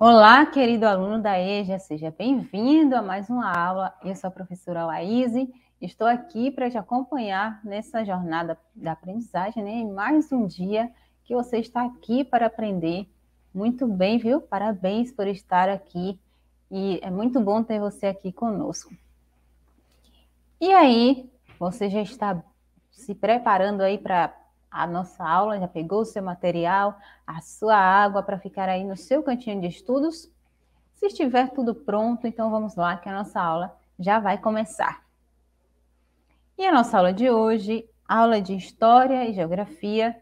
Olá, querido aluno da EJA, seja bem-vindo a mais uma aula. Eu sou a professora Laís, estou aqui para te acompanhar nessa jornada da aprendizagem, né? Mais um dia que você está aqui para aprender. Muito bem, viu? Parabéns por estar aqui e é muito bom ter você aqui conosco. E aí, você já está se preparando aí para a nossa aula, já pegou o seu material, a sua água para ficar aí no seu cantinho de estudos? Se estiver tudo pronto, então vamos lá que a nossa aula já vai começar. E a nossa aula de hoje, aula de História e Geografia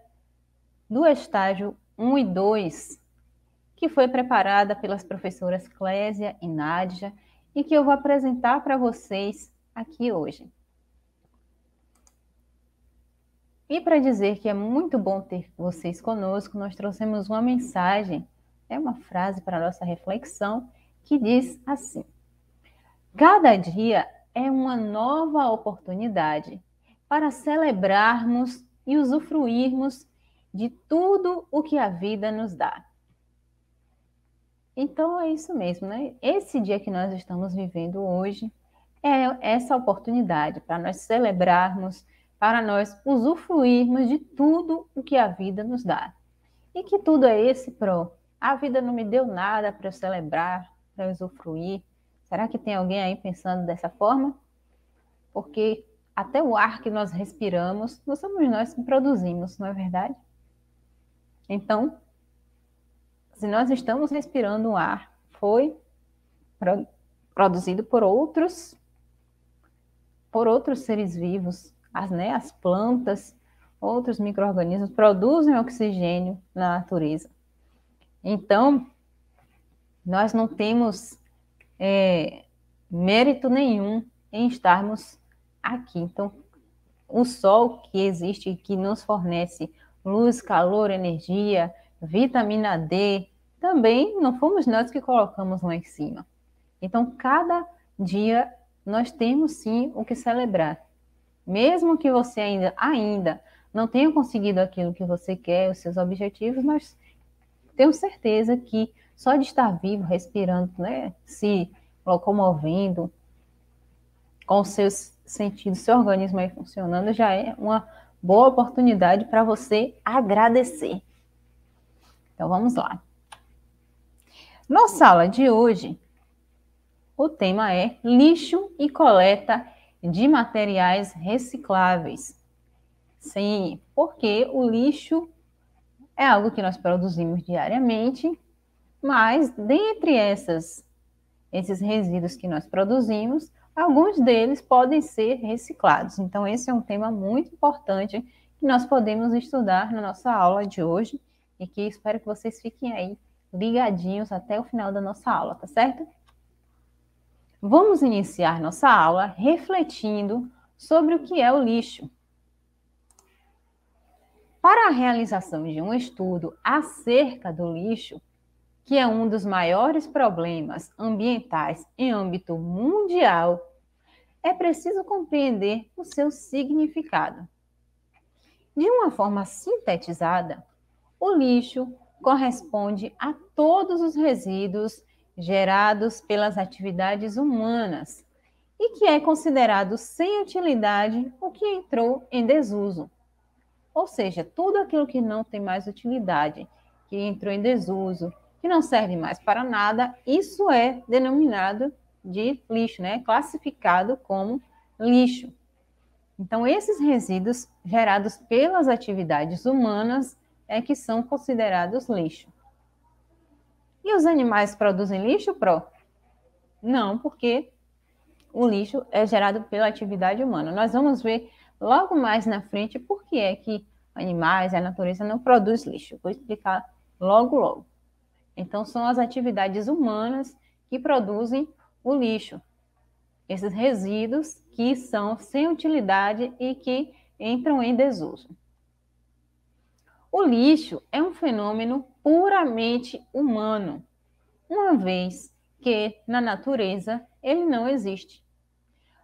do estágio 1 e 2, que foi preparada pelas professoras Clésia e Nádia e que eu vou apresentar para vocês aqui hoje. E para dizer que é muito bom ter vocês conosco, nós trouxemos uma mensagem, é uma frase para nossa reflexão, que diz assim: Cada dia é uma nova oportunidade para celebrarmos e usufruirmos de tudo o que a vida nos dá. Então é isso mesmo, né? Esse dia que nós estamos vivendo hoje é essa oportunidade para nós celebrarmos, para nós usufruirmos de tudo o que a vida nos dá. E que tudo é esse, Pro? A vida não me deu nada para eu celebrar, para eu usufruir. Será que tem alguém aí pensando dessa forma? Porque até o ar que nós respiramos, nós somos nós que produzimos, não é verdade? Então, se nós estamos respirando um ar, foi produzido por outros, por outros seres vivos, as, né, as plantas, outros micro-organismos produzem oxigênio na natureza. Então, nós não temos é, mérito nenhum em estarmos aqui. Então, o sol que existe, que nos fornece luz, calor, energia, vitamina D, também não fomos nós que colocamos lá em cima. Então, cada dia nós temos sim o que celebrar. Mesmo que você ainda, ainda não tenha conseguido aquilo que você quer, os seus objetivos, mas tenho certeza que só de estar vivo, respirando, né, se locomovendo, com seus sentidos, seu organismo aí funcionando, já é uma boa oportunidade para você agradecer. Então vamos lá. Nossa aula de hoje, o tema é lixo e coleta de materiais recicláveis. Sim, porque o lixo é algo que nós produzimos diariamente, mas dentre essas, esses resíduos que nós produzimos, alguns deles podem ser reciclados. Então, esse é um tema muito importante que nós podemos estudar na nossa aula de hoje e que espero que vocês fiquem aí ligadinhos até o final da nossa aula, tá certo? Vamos iniciar nossa aula refletindo sobre o que é o lixo. Para a realização de um estudo acerca do lixo, que é um dos maiores problemas ambientais em âmbito mundial, é preciso compreender o seu significado. De uma forma sintetizada, o lixo corresponde a todos os resíduos gerados pelas atividades humanas e que é considerado sem utilidade o que entrou em desuso. Ou seja, tudo aquilo que não tem mais utilidade, que entrou em desuso, que não serve mais para nada, isso é denominado de lixo, né? Classificado como lixo. Então, esses resíduos gerados pelas atividades humanas é que são considerados lixo os animais produzem lixo, Pro? Não, porque o lixo é gerado pela atividade humana. Nós vamos ver logo mais na frente por que é que animais, a natureza não produz lixo. Vou explicar logo, logo. Então, são as atividades humanas que produzem o lixo, esses resíduos que são sem utilidade e que entram em desuso. O lixo é um fenômeno puramente humano, uma vez que na natureza ele não existe,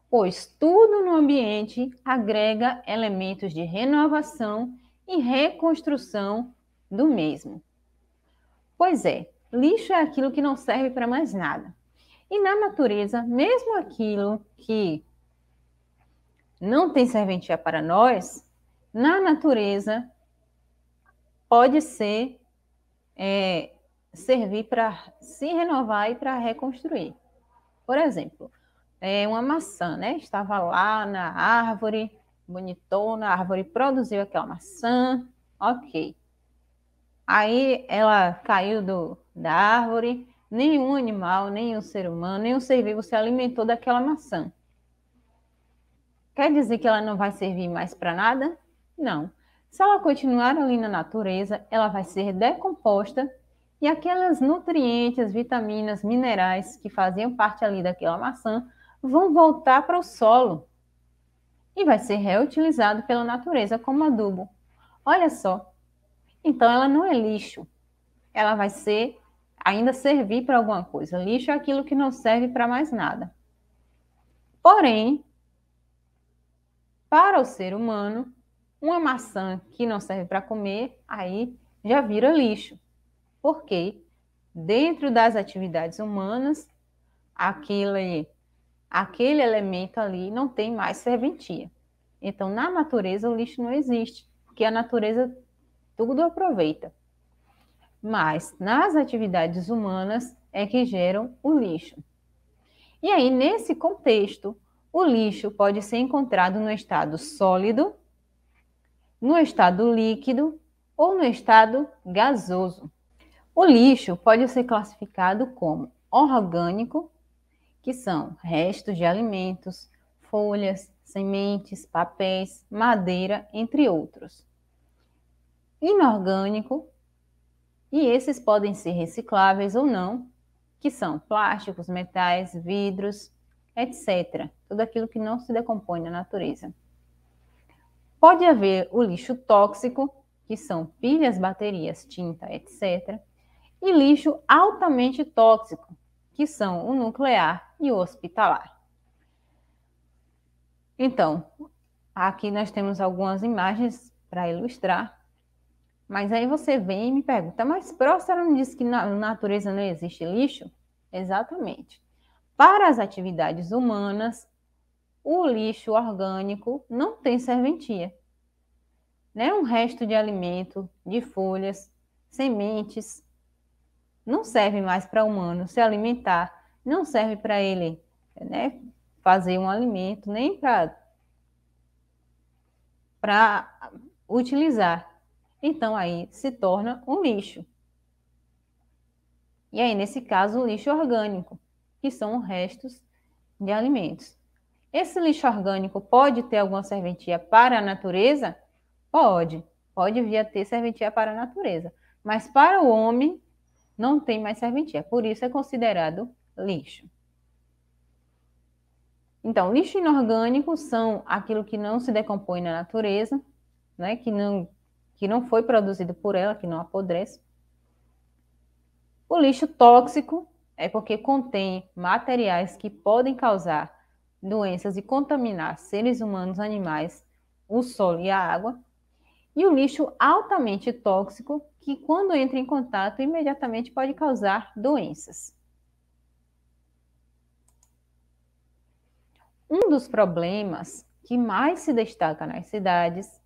pois tudo no ambiente agrega elementos de renovação e reconstrução do mesmo. Pois é, lixo é aquilo que não serve para mais nada. E na natureza, mesmo aquilo que não tem serventia para nós, na natureza pode ser é, servir para se renovar e para reconstruir. Por exemplo, é uma maçã, né? Estava lá na árvore, bonitona, a árvore produziu aquela maçã, ok. Aí ela caiu do, da árvore, nenhum animal, nenhum ser humano, nenhum ser vivo se alimentou daquela maçã. Quer dizer que ela não vai servir mais para nada? Não. Se ela continuar ali na natureza, ela vai ser decomposta e aqueles nutrientes, vitaminas, minerais que faziam parte ali daquela maçã vão voltar para o solo e vai ser reutilizado pela natureza como adubo. Olha só. Então ela não é lixo. Ela vai ser ainda servir para alguma coisa. Lixo é aquilo que não serve para mais nada. Porém, para o ser humano, uma maçã que não serve para comer, aí já vira lixo. Porque dentro das atividades humanas, aquele, aquele elemento ali não tem mais serventia. Então, na natureza, o lixo não existe, porque a natureza tudo aproveita. Mas nas atividades humanas é que geram o lixo. E aí, nesse contexto, o lixo pode ser encontrado no estado sólido no estado líquido ou no estado gasoso. O lixo pode ser classificado como orgânico, que são restos de alimentos, folhas, sementes, papéis, madeira, entre outros. Inorgânico, e esses podem ser recicláveis ou não, que são plásticos, metais, vidros, etc. Tudo aquilo que não se decompõe na natureza. Pode haver o lixo tóxico, que são pilhas, baterias, tinta, etc., e lixo altamente tóxico, que são o nuclear e o hospitalar. Então, aqui nós temos algumas imagens para ilustrar, mas aí você vem e me pergunta, mas Prócer não disse que na natureza não existe lixo? Exatamente. Para as atividades humanas, o lixo orgânico não tem serventia. Né? Um resto de alimento, de folhas, sementes, não serve mais para o humano se alimentar, não serve para ele né, fazer um alimento, nem para utilizar. Então aí se torna um lixo. E aí, nesse caso, o lixo orgânico, que são restos de alimentos. Esse lixo orgânico pode ter alguma serventia para a natureza? Pode, pode vir a ter serventia para a natureza, mas para o homem não tem mais serventia, por isso é considerado lixo. Então, lixo inorgânico são aquilo que não se decompõe na natureza, né, que, não, que não foi produzido por ela, que não apodrece. O lixo tóxico é porque contém materiais que podem causar doenças e contaminar seres humanos, animais, o solo e a água. E o lixo altamente tóxico, que quando entra em contato, imediatamente pode causar doenças. Um dos problemas que mais se destaca nas cidades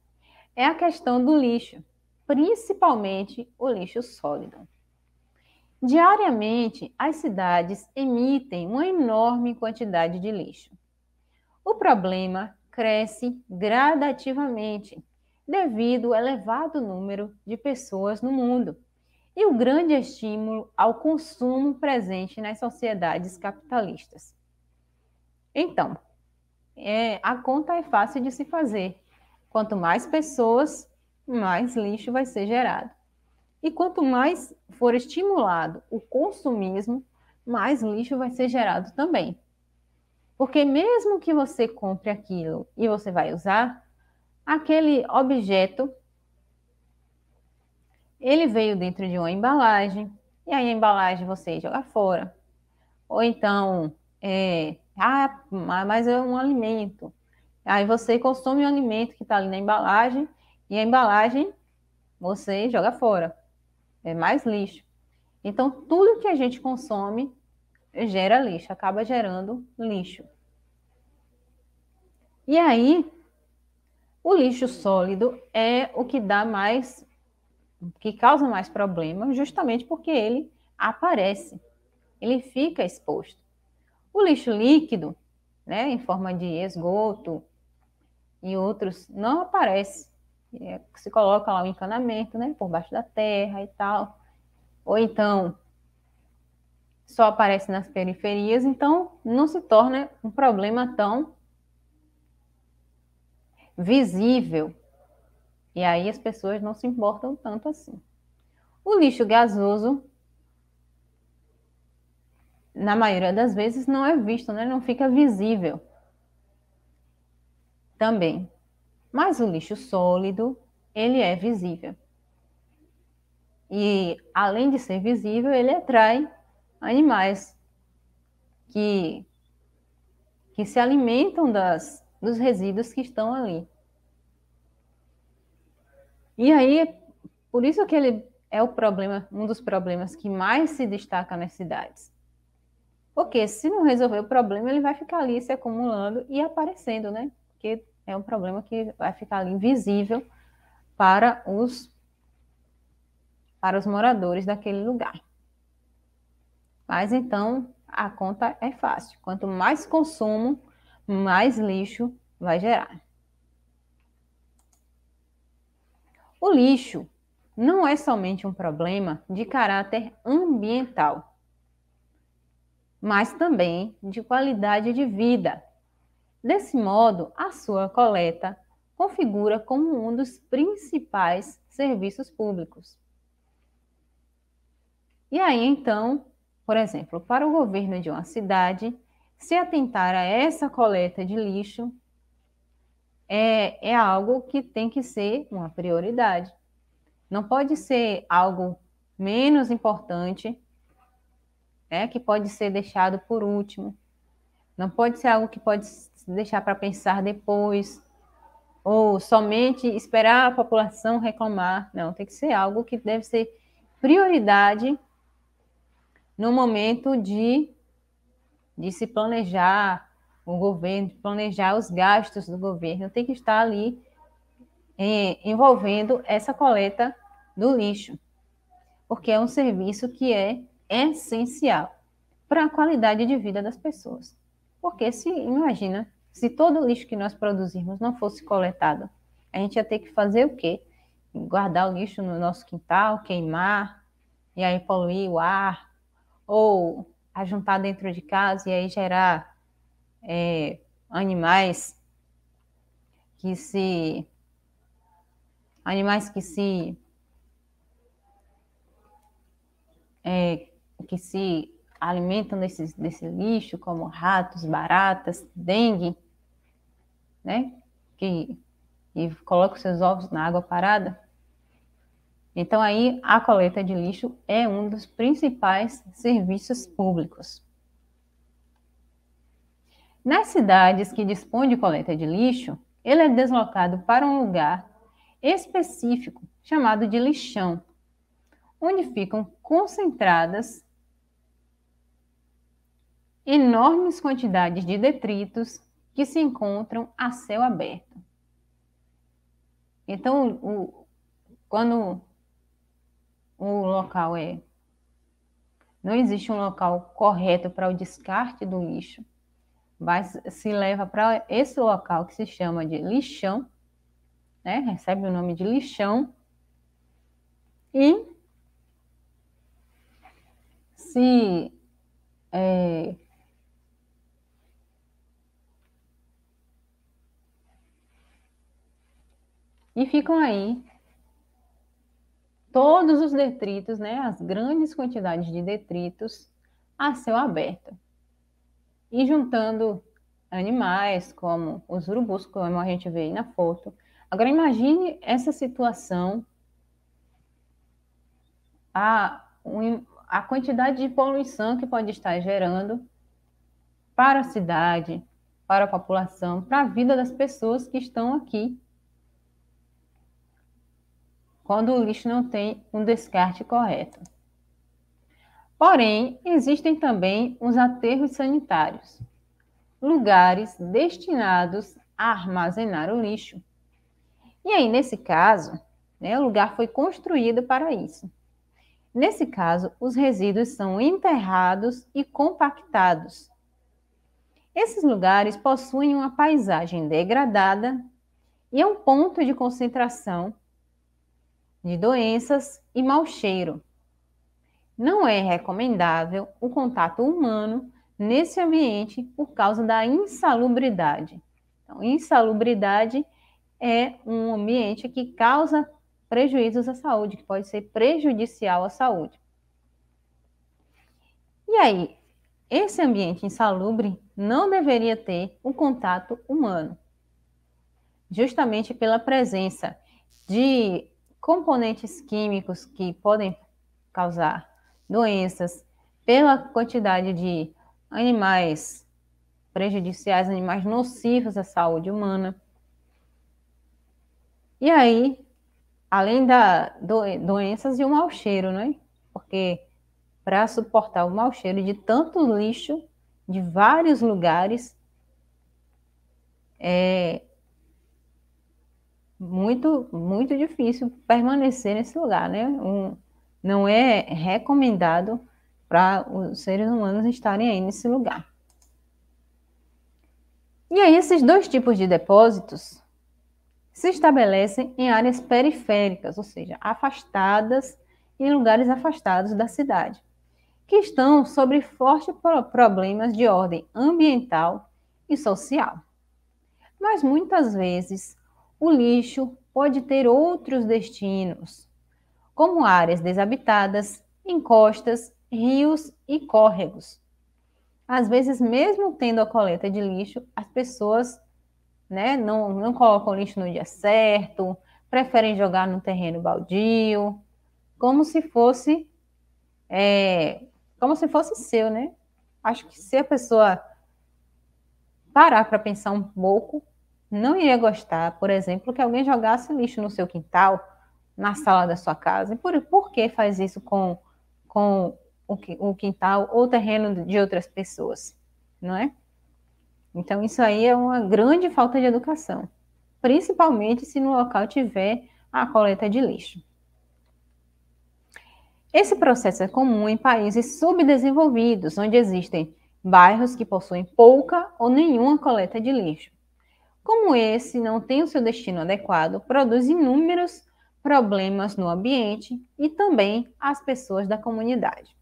é a questão do lixo, principalmente o lixo sólido. Diariamente, as cidades emitem uma enorme quantidade de lixo o problema cresce gradativamente devido ao elevado número de pessoas no mundo e o grande estímulo ao consumo presente nas sociedades capitalistas. Então, é, a conta é fácil de se fazer. Quanto mais pessoas, mais lixo vai ser gerado. E quanto mais for estimulado o consumismo, mais lixo vai ser gerado também. Porque mesmo que você compre aquilo e você vai usar, aquele objeto ele veio dentro de uma embalagem, e aí a embalagem você joga fora. Ou então, é, ah, mas é um alimento. Aí você consome o alimento que está ali na embalagem, e a embalagem você joga fora. É mais lixo. Então, tudo que a gente consome gera lixo, acaba gerando lixo. E aí, o lixo sólido é o que dá mais, que causa mais problema, justamente porque ele aparece, ele fica exposto. O lixo líquido, né, em forma de esgoto e outros, não aparece. É, se coloca lá o encanamento, né, por baixo da terra e tal. Ou então só aparece nas periferias, então não se torna um problema tão visível. E aí as pessoas não se importam tanto assim. O lixo gasoso, na maioria das vezes, não é visto, né? não fica visível também. Mas o lixo sólido, ele é visível. E além de ser visível, ele atrai animais que, que se alimentam das, dos resíduos que estão ali. E aí, por isso que ele é o problema, um dos problemas que mais se destaca nas cidades. Porque se não resolver o problema, ele vai ficar ali se acumulando e aparecendo, né? Porque é um problema que vai ficar ali invisível para os para os moradores daquele lugar. Mas então a conta é fácil. Quanto mais consumo, mais lixo vai gerar. O lixo não é somente um problema de caráter ambiental, mas também de qualidade de vida. Desse modo, a sua coleta configura como um dos principais serviços públicos. E aí, então, por exemplo, para o governo de uma cidade, se atentar a essa coleta de lixo é, é algo que tem que ser uma prioridade. Não pode ser algo menos importante, né, que pode ser deixado por último. Não pode ser algo que pode deixar para pensar depois, ou somente esperar a população reclamar. Não, tem que ser algo que deve ser prioridade no momento de, de se planejar o governo, de planejar os gastos do governo, tem que estar ali envolvendo essa coleta do lixo, porque é um serviço que é essencial para a qualidade de vida das pessoas. Porque se imagina, se todo o lixo que nós produzirmos não fosse coletado, a gente ia ter que fazer o quê? Guardar o lixo no nosso quintal, queimar, e aí poluir o ar, ou a juntar dentro de casa e aí gerar é, animais que se animais que se é, que se alimentam desse, desse lixo, como ratos, baratas, dengue, né? Que, que colocam seus ovos na água parada. Então, aí, a coleta de lixo é um dos principais serviços públicos. Nas cidades que dispõem de coleta de lixo, ele é deslocado para um lugar específico chamado de lixão, onde ficam concentradas enormes quantidades de detritos que se encontram a céu aberto. Então, o, quando o local é. Não existe um local correto para o descarte do lixo. Mas se leva para esse local que se chama de lixão, né? recebe o nome de lixão, e se é, e ficam aí todos os detritos, né, as grandes quantidades de detritos a céu aberto. E juntando animais, como os urubus, como a gente vê aí na foto. Agora imagine essa situação, a, a quantidade de poluição que pode estar gerando para a cidade, para a população, para a vida das pessoas que estão aqui quando o lixo não tem um descarte correto. Porém, existem também os aterros sanitários, lugares destinados a armazenar o lixo. E aí, nesse caso, né, o lugar foi construído para isso. Nesse caso, os resíduos são enterrados e compactados. Esses lugares possuem uma paisagem degradada e é um ponto de concentração de doenças e mau cheiro. Não é recomendável o contato humano nesse ambiente por causa da insalubridade. Então, insalubridade é um ambiente que causa prejuízos à saúde, que pode ser prejudicial à saúde. E aí, esse ambiente insalubre não deveria ter um contato humano, justamente pela presença de componentes químicos que podem causar doenças, pela quantidade de animais prejudiciais, animais nocivos à saúde humana. E aí, além da do, doenças e o mau cheiro, né? Porque para suportar o mau cheiro de tanto lixo de vários lugares, é, muito, muito difícil permanecer nesse lugar, né? Um, não é recomendado para os seres humanos estarem aí nesse lugar. E aí, esses dois tipos de depósitos se estabelecem em áreas periféricas, ou seja, afastadas, em lugares afastados da cidade, que estão sobre fortes problemas de ordem ambiental e social. Mas muitas vezes o lixo pode ter outros destinos, como áreas desabitadas, encostas, rios e córregos. Às vezes, mesmo tendo a coleta de lixo, as pessoas né, não, não colocam lixo no dia certo, preferem jogar no terreno baldio, como se fosse é, como se fosse seu, né? Acho que se a pessoa parar para pensar um pouco, não iria gostar, por exemplo, que alguém jogasse lixo no seu quintal, na sala da sua casa. E por, por que faz isso com, com o, o quintal ou o terreno de outras pessoas? Não é? Então, isso aí é uma grande falta de educação, principalmente se no local tiver a coleta de lixo. Esse processo é comum em países subdesenvolvidos, onde existem bairros que possuem pouca ou nenhuma coleta de lixo como esse não tem o seu destino adequado, produz inúmeros problemas no ambiente e também às pessoas da comunidade.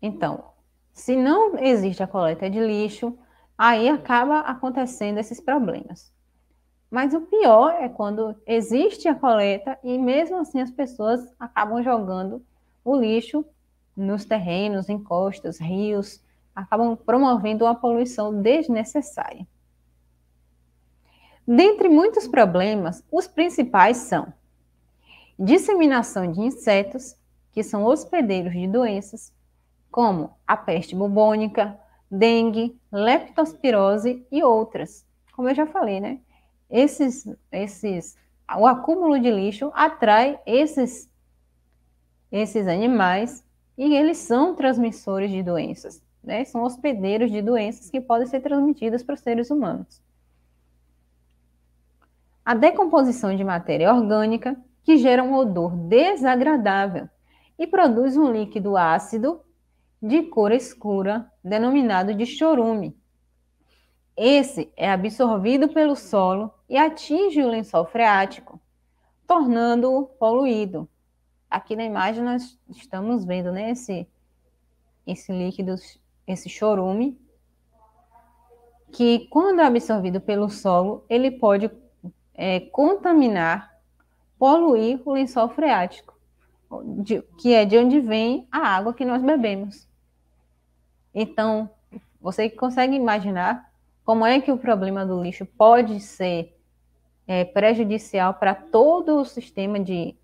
Então, se não existe a coleta de lixo, aí acaba acontecendo esses problemas. Mas o pior é quando existe a coleta e mesmo assim as pessoas acabam jogando o lixo nos terrenos, encostas, rios, acabam promovendo uma poluição desnecessária. Dentre muitos problemas, os principais são disseminação de insetos, que são hospedeiros de doenças, como a peste bubônica, dengue, leptospirose e outras. Como eu já falei, né? Esses, esses, o acúmulo de lixo atrai esses, esses animais e eles são transmissores de doenças né, são hospedeiros de doenças que podem ser transmitidas para os seres humanos. A decomposição de matéria orgânica, que gera um odor desagradável e produz um líquido ácido de cor escura, denominado de chorume. Esse é absorvido pelo solo e atinge o lençol freático, tornando-o poluído. Aqui na imagem nós estamos vendo né, esse, esse líquido esse chorume, que quando é absorvido pelo solo, ele pode é, contaminar, poluir o lençol freático, de, que é de onde vem a água que nós bebemos. Então, você consegue imaginar como é que o problema do lixo pode ser é, prejudicial para todo o sistema de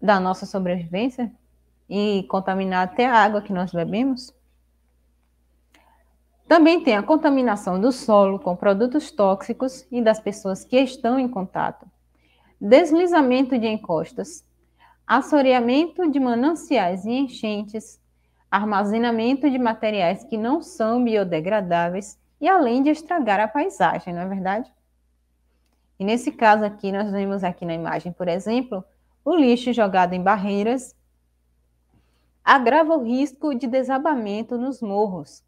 da nossa sobrevivência? e contaminar até a água que nós bebemos. Também tem a contaminação do solo com produtos tóxicos e das pessoas que estão em contato. Deslizamento de encostas, assoreamento de mananciais e enchentes, armazenamento de materiais que não são biodegradáveis e além de estragar a paisagem, não é verdade? E nesse caso aqui, nós vemos aqui na imagem, por exemplo, o lixo jogado em barreiras agrava o risco de desabamento nos morros.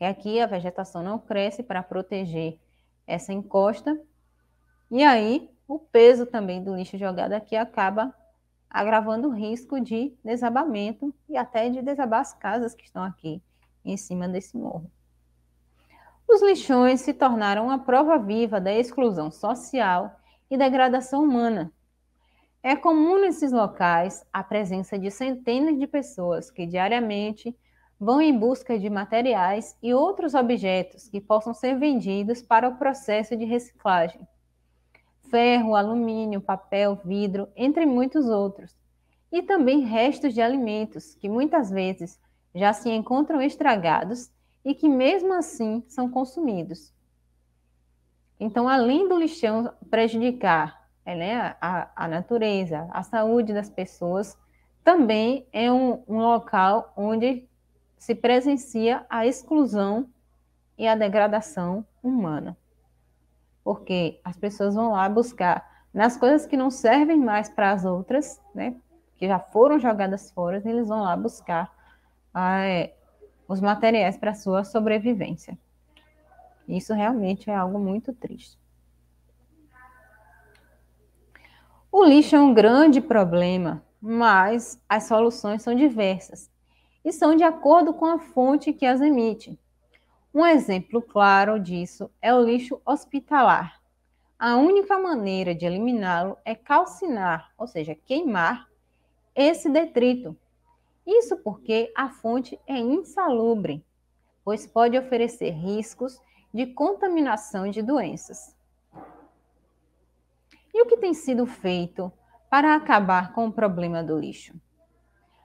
E é aqui a vegetação não cresce para proteger essa encosta. E aí o peso também do lixo jogado aqui acaba agravando o risco de desabamento e até de desabar as casas que estão aqui em cima desse morro. Os lixões se tornaram a prova viva da exclusão social e degradação humana, é comum nesses locais a presença de centenas de pessoas que diariamente vão em busca de materiais e outros objetos que possam ser vendidos para o processo de reciclagem. Ferro, alumínio, papel, vidro, entre muitos outros. E também restos de alimentos que muitas vezes já se encontram estragados e que mesmo assim são consumidos. Então, além do lixão prejudicar é, né, a, a, natureza, a saúde das pessoas, também é um, um local onde se presencia a exclusão e a degradação humana. Porque as pessoas vão lá buscar nas coisas que não servem mais para as outras, né, que já foram jogadas fora, eles vão lá buscar ah, é, os materiais para sua sobrevivência. Isso realmente é algo muito triste. O lixo é um grande problema, mas as soluções são diversas e são de acordo com a fonte que as emite. Um exemplo claro disso é o lixo hospitalar. A única maneira de eliminá-lo é calcinar, ou seja, queimar, esse detrito. Isso porque a fonte é insalubre, pois pode oferecer riscos de contaminação de doenças. E o que tem sido feito para acabar com o problema do lixo?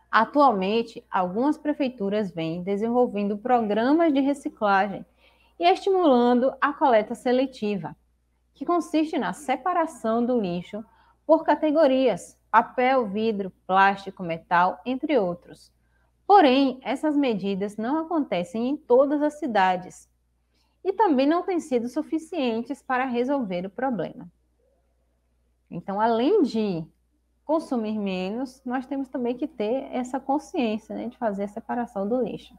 Atualmente, algumas prefeituras vêm desenvolvendo programas de reciclagem e estimulando a coleta seletiva, que consiste na separação do lixo por categorias: papel, vidro, plástico, metal, entre outros. Porém, essas medidas não acontecem em todas as cidades e também não têm sido suficientes para resolver o problema. Então, além de consumir menos, nós temos também que ter essa consciência né, de fazer a separação do lixo.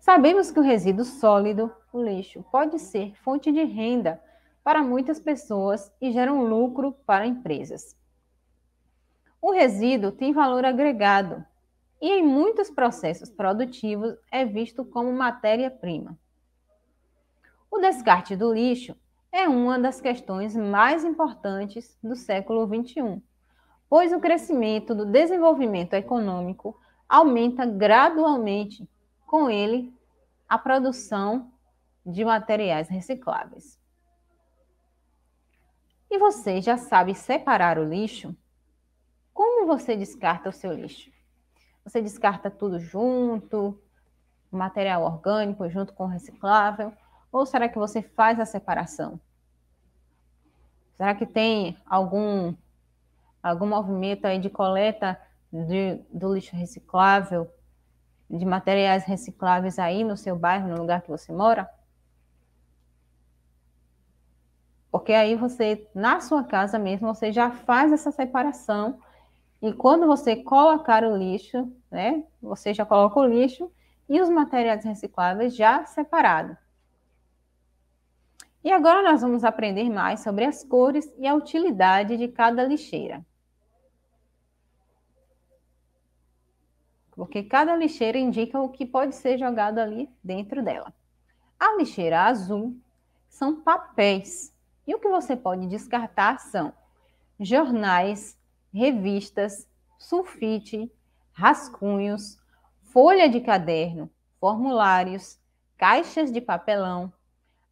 Sabemos que o resíduo sólido, o lixo, pode ser fonte de renda para muitas pessoas e gera um lucro para empresas. O resíduo tem valor agregado e, em muitos processos produtivos, é visto como matéria-prima. O descarte do lixo é uma das questões mais importantes do século XXI, pois o crescimento do desenvolvimento econômico aumenta gradualmente, com ele, a produção de materiais recicláveis. E você já sabe separar o lixo? Como você descarta o seu lixo? Você descarta tudo junto, material orgânico junto com reciclável? Ou será que você faz a separação? Será que tem algum algum movimento aí de coleta de, do lixo reciclável, de materiais recicláveis aí no seu bairro, no lugar que você mora? Porque aí você, na sua casa mesmo, você já faz essa separação e quando você colocar o lixo, né, você já coloca o lixo e os materiais recicláveis já separados. E agora nós vamos aprender mais sobre as cores e a utilidade de cada lixeira. Porque cada lixeira indica o que pode ser jogado ali dentro dela. A lixeira azul são papéis. E o que você pode descartar são jornais, revistas, sulfite, rascunhos, folha de caderno, formulários, caixas de papelão,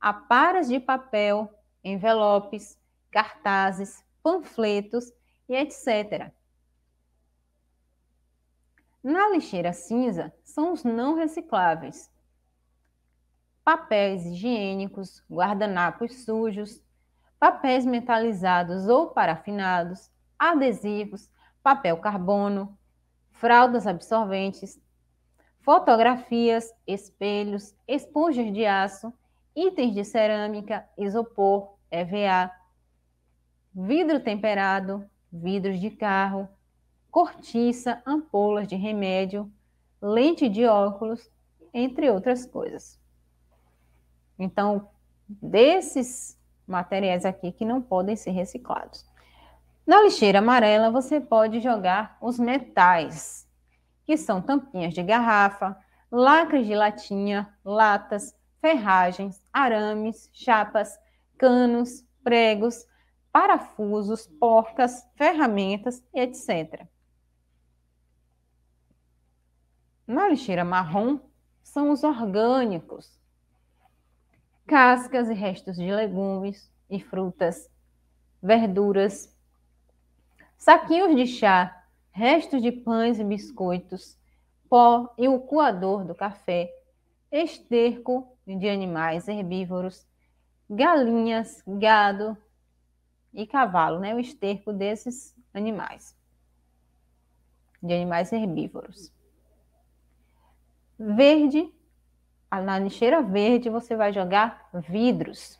aparas de papel, envelopes, cartazes, panfletos e etc. Na lixeira cinza são os não recicláveis. Papéis higiênicos, guardanapos sujos, papéis metalizados ou parafinados, adesivos, papel carbono, fraldas absorventes, fotografias, espelhos, esponjas de aço itens de cerâmica, isopor, EVA, vidro temperado, vidros de carro, cortiça, ampolas de remédio, lente de óculos, entre outras coisas. Então, desses materiais aqui que não podem ser reciclados. Na lixeira amarela, você pode jogar os metais, que são tampinhas de garrafa, lacres de latinha, latas, ferragens, arames, chapas, canos, pregos, parafusos, porcas, ferramentas, etc. Na lixeira marrom são os orgânicos, cascas e restos de legumes e frutas, verduras, saquinhos de chá, restos de pães e biscoitos, pó e o coador do café, esterco de animais herbívoros, galinhas, gado e cavalo, né? O esterco desses animais, de animais herbívoros. Verde, na lixeira verde você vai jogar vidros,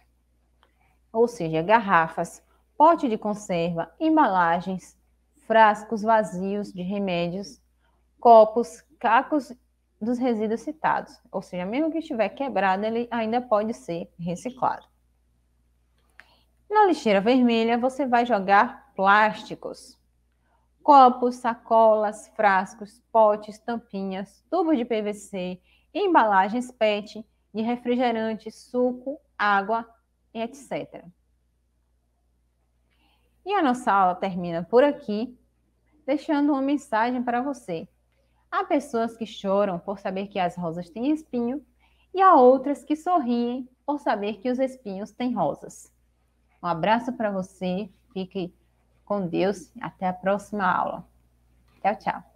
ou seja, garrafas, pote de conserva, embalagens, frascos vazios de remédios, copos, cacos dos resíduos citados, ou seja, mesmo que estiver quebrado, ele ainda pode ser reciclado. Na lixeira vermelha, você vai jogar plásticos. Copos, sacolas, frascos, potes, tampinhas, tubos de PVC, embalagens PET, de refrigerante, suco, água, etc. E a nossa aula termina por aqui, deixando uma mensagem para você Há pessoas que choram por saber que as rosas têm espinho e há outras que sorriem por saber que os espinhos têm rosas. Um abraço para você, fique com Deus, até a próxima aula. Tchau, tchau.